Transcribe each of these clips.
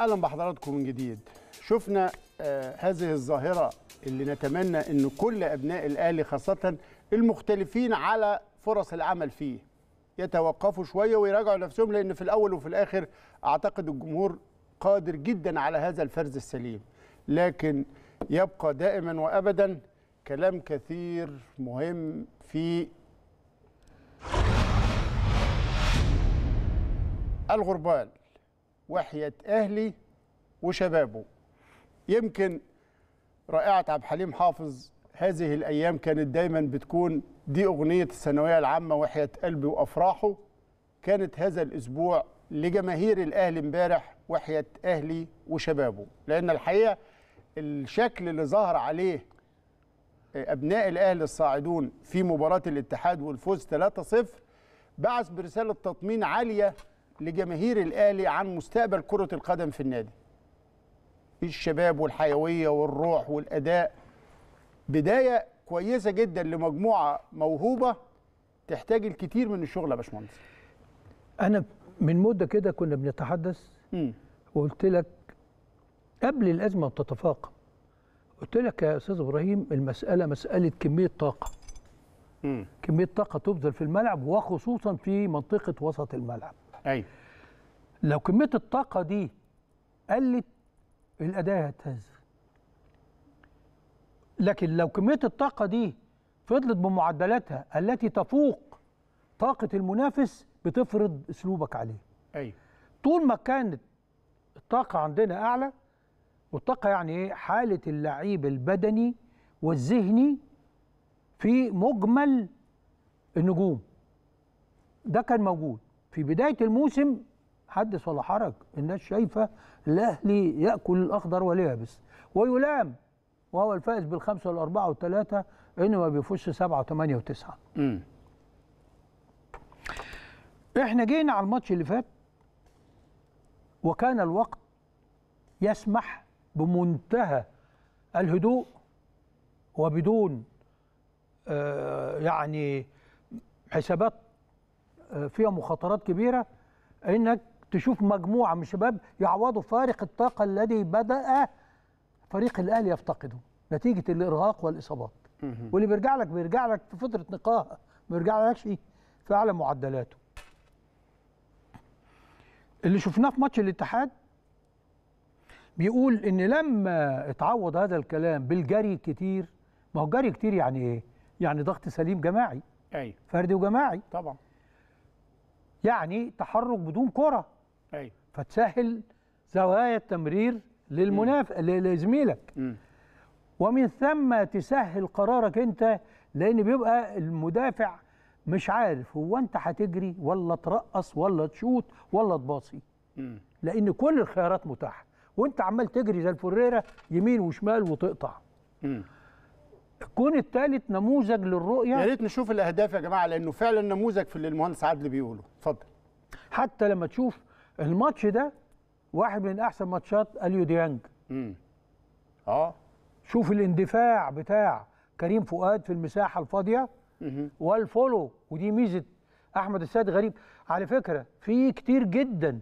اهلا بحضراتكم من جديد شفنا آه، هذه الظاهره اللي نتمنى ان كل ابناء الاهلي خاصه المختلفين على فرص العمل فيه يتوقفوا شويه ويراجعوا نفسهم لان في الاول وفي الاخر اعتقد الجمهور قادر جدا على هذا الفرز السليم لكن يبقى دائما وابدا كلام كثير مهم في الغربال وحياة أهلي وشبابه يمكن رائعة عبد الحليم حافظ هذه الأيام كانت دايما بتكون دي أغنية الثانوية العامة وحياة قلبي وأفراحه كانت هذا الأسبوع لجماهير الأهلي امبارح وحياة أهلي وشبابه لأن الحقيقة الشكل اللي ظهر عليه آه، أبناء الأهلي الصاعدون في مباراة الاتحاد والفوز 3-0 بعث برسالة تطمين عالية لجماهير الاهلي عن مستقبل كره القدم في النادي الشباب والحيويه والروح والاداء بدايه كويسه جدا لمجموعه موهوبه تحتاج الكثير من الشغل يا باشمهندس انا من مده كده كنا بنتحدث وقلت لك قبل الازمه بتتفاقم قلت لك يا استاذ ابراهيم المساله مساله كميه طاقه كميه طاقه تبذل في الملعب وخصوصا في منطقه وسط الملعب ايوه لو كميه الطاقه دي قلت الاداء هتهز لكن لو كميه الطاقه دي فضلت بمعدلاتها التي تفوق طاقه المنافس بتفرض اسلوبك عليه ايوه طول ما كانت الطاقه عندنا اعلى والطاقه يعني ايه حاله اللعيب البدني والذهني في مجمل النجوم ده كان موجود في بدايه الموسم حدث ولا حرج الناس شايفه الاهلي ياكل الاخضر واليابس ويلام وهو الفائز بالخمسه والاربعه والثلاثه انه ما بيفوزش سبعه وثمانيه وتسعه. امم احنا جينا على الماتش اللي فات وكان الوقت يسمح بمنتهى الهدوء وبدون آه، يعني حسابات فيها مخاطرات كبيره انك تشوف مجموعه من الشباب يعوضوا فارق الطاقه الذي بدا فريق الاهلي يفتقده نتيجه الارهاق والاصابات واللي بيرجع لك بيرجع لك في فتره نقاهه ما بيرجعلكش في اعلى معدلاته اللي شفناه في ماتش الاتحاد بيقول ان لما اتعوض هذا الكلام بالجري كتير ما هو جري كتير يعني ايه يعني ضغط سليم جماعي ايوه فردي وجماعي طبعا يعني تحرك بدون كره أي. فتسهل زوايا التمرير للمنافس لزميلك ومن ثم تسهل قرارك انت لان بيبقى المدافع مش عارف هو انت هتجري ولا ترقص ولا تشوت ولا تباصي لان كل الخيارات متاحه وانت عمال تجري زي الفريره يمين وشمال وتقطع الكون الثالث نموذج للرؤيه يا ريت نشوف الاهداف يا جماعه لانه فعلا نموذج في اللي المهندس عادل بيقوله اتفضل حتى لما تشوف الماتش ده واحد من احسن ماتشات اليو ديانج امم اه شوف الاندفاع بتاع كريم فؤاد في المساحه الفاضيه والفولو ودي ميزه احمد السيد غريب على فكره في كتير جدا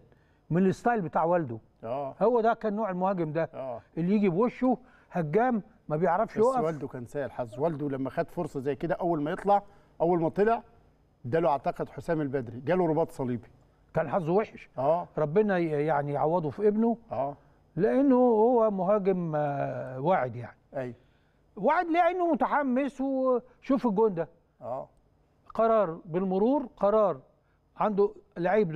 من الستايل بتاع والده اه هو ده كان نوع المهاجم ده أوه. اللي يجي بوشه هجام ما بيعرفش يقف بس والده كان سيء الحظ والده لما خد فرصه زي كده اول ما يطلع اول ما طلع اداله اعتقد حسام البدري جاله رباط صليبي كان حظه وحش اه ربنا يعني يعوضه في ابنه اه لانه هو مهاجم آه، واعد يعني ايوه واعد لانه متحمس وشوف الجون ده اه قرار بالمرور قرار عنده لعيب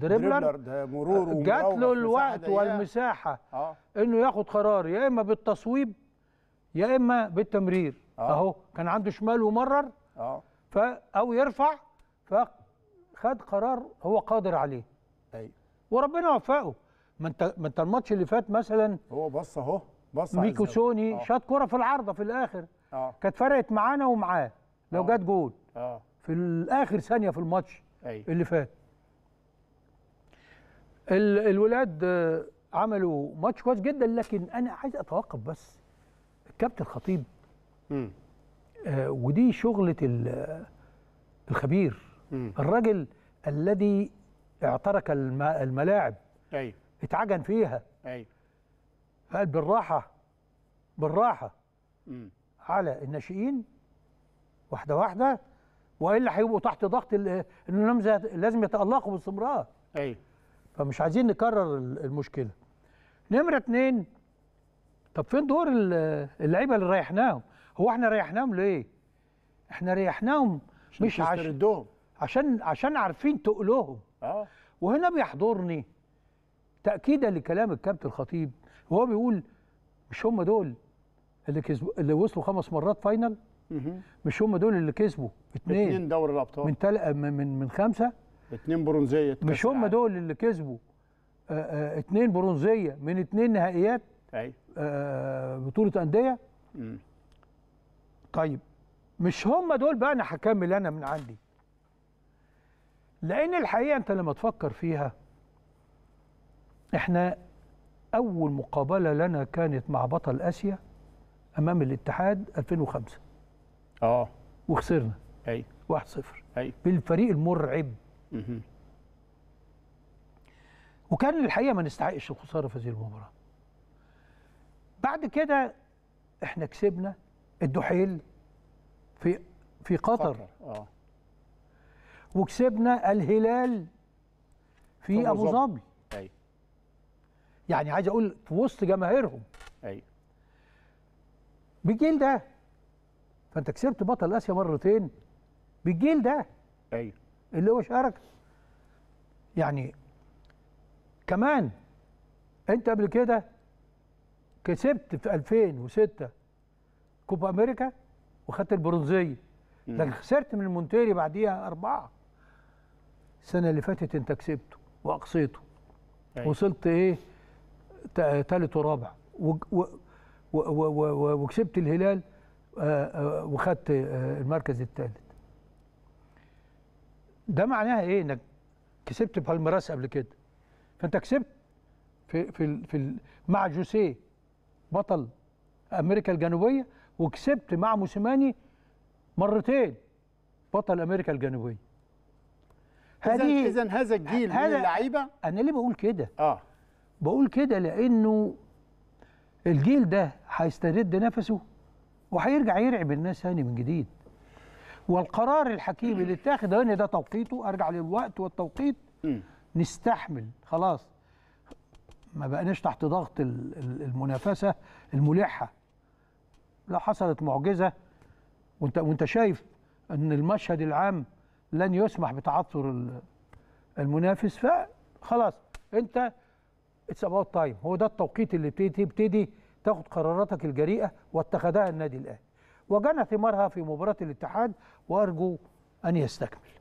دريبلر ده مرور جات له الوقت والمساحه آه. انه ياخد قرار يا اما بالتصويب يا اما بالتمرير أوه. اهو كان عنده شمال ومرر اه او يرفع فخد قرار هو قادر عليه ايوه وربنا وفقه ما انت ما انت الماتش اللي فات مثلا هو بص اهو بص ميكو سوني آه. شاط كره في العارضه في الاخر اه كانت فرقت معانا ومعاه لو آه. جت جول اه في الاخر ثانيه في الماتش أيوة. اللي فات الولاد آه، عملوا ماتش كويس جدا لكن انا عايز اتوقف بس كابتن خطيب آه ودي شغله الخبير مم. الراجل الذي اعترك الملاعب ايوه اتعجن فيها ايوه قال بالراحه بالراحه مم. على الناشئين واحده واحده والا هيبقوا تحت ضغط انهم لازم يتالقوا باستمرار ايوه فمش عايزين نكرر المشكله نمره اتنين طب فين دور اللعيبه اللي ريحناهم هو احنا ريحناهم ليه احنا ريحناهم مش عشان عشان عشان عارفين تقلهم اه وهنا بيحضرني تاكيدا لكلام الكابتن الخطيب وهو بيقول مش هم دول اللي كسبوا اللي وصلوا خمس مرات فاينل مش هم دول اللي كسبوا اثنين اثنين دوري الابطال من تل... من من خمسه اثنين برونزيه مش هم دول اللي كسبوا اثنين آه، آه، برونزيه من اثنين نهائيات ايوه آه بطوله انديه طيب مش هم دول بقى انا هكمل انا من عندي لان الحقيقه انت لما تفكر فيها احنا اول مقابله لنا كانت مع بطل اسيا امام الاتحاد 2005 اه وخسرنا ايوه 1-0 ايوه بالفريق المرعب مه. وكان الحقيقه ما نستحقش الخساره في هذه المباراه بعد كده احنا كسبنا الدحيل في في قطر اه وكسبنا الهلال في ابو ظبي ايوه يعني عايز اقول في وسط جماهيرهم ايوه بالجيل ده فانت كسبت بطل اسيا مرتين بالجيل ده ايوه اللي هو شارك يعني كمان انت قبل كده كسبت في 2006 كوبا امريكا وخدت البرونزيه لكن خسرت من المونتيري بعديها اربعه السنه اللي فاتت انت كسبته واقصيته أيه. وصلت ايه ثالث ورابع وكسبت الهلال آه، آه، وخدت آه، المركز الثالث ده معناها ايه انك كسبت بالميراس قبل كده فانت كسبت في في في مع جوسيه بطل امريكا الجنوبيه وكسبت مع موسيماني مرتين بطل امريكا الجنوبيه هذه اذا هذا الجيل من اللعيبه انا ليه بقول كده اه بقول كده لانه الجيل ده هيسترد نفسه وهيرجع يرعب الناس ثاني من جديد والقرار الحكيم اللي اتاخد هنا ده توقيته ارجع للوقت والتوقيت نستحمل خلاص ما بقناش تحت ضغط المنافسه الملحه لا حصلت معجزه وانت وانت شايف ان المشهد العام لن يسمح بتعثر المنافس فخلاص انت اتس اباوت تايم هو ده التوقيت اللي بتبتدي تاخد قراراتك الجريئه واتخذها النادي الاهلي وجنى ثمارها في مباراه الاتحاد وارجو ان يستكمل